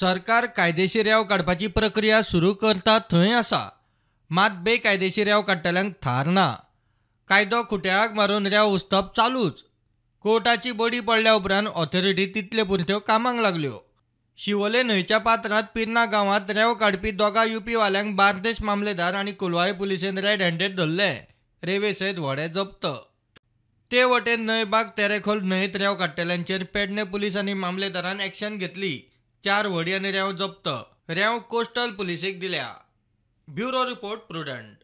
सरकार कायदेशीर राव काडपाची प्रक्रिया सुरू करता थंय आसा मात बेकायदेशीर राव काडटल्यांक थार ना कायदो खुट्याक मारून राव उस्तप चालूच कोर्टाची बडी पडल्या उपरांत ऑथॉरिटी तितले पुरत्यो कामांक लागल्यो शिवोले न्हंयच्या पात्रांत पिर्ना गांवांत रेव काडपी दोगा युपीवाल्यांक बार्देश मामलेदार आनी कोलवाय पुलिसेन रेड हँडेड धरले रेवे सयत व्हडे जप्त ते वटेन बाग तेरेखोल न्हंयत रेव काडटल्यांचेर पेडणे पुलीस आनी मामलेदारान एक्शन घेतली चार आणि रेंव जप्त रेंव कोस्टल पुलिसेक दिल्या ब्युरो रिपोर्ट प्रुडंट